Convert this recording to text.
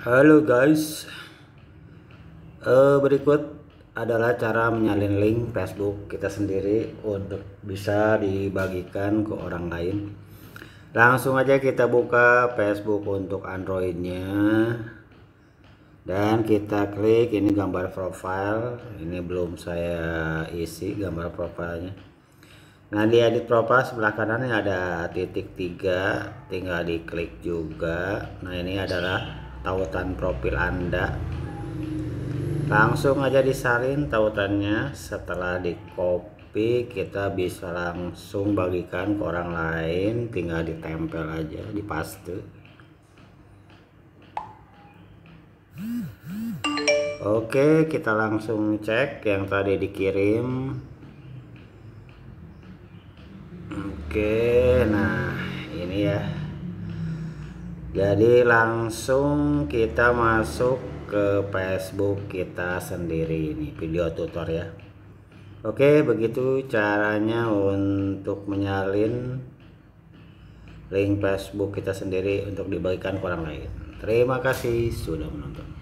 Halo guys, uh, berikut adalah cara menyalin link Facebook kita sendiri untuk bisa dibagikan ke orang lain. Langsung aja kita buka Facebook untuk Androidnya dan kita klik ini gambar profile. Ini belum saya isi gambar profilnya. Nah di edit profile sebelah kanan ini ada titik tiga, tinggal diklik juga. Nah ini adalah tautan profil anda langsung aja disalin tautannya setelah di copy kita bisa langsung bagikan ke orang lain tinggal ditempel aja di paste oke kita langsung cek yang tadi dikirim oke nah ini ya jadi langsung kita masuk ke Facebook kita sendiri ini video tutorial ya Oke begitu caranya untuk menyalin link Facebook kita sendiri untuk dibagikan ke orang lain Terima kasih sudah menonton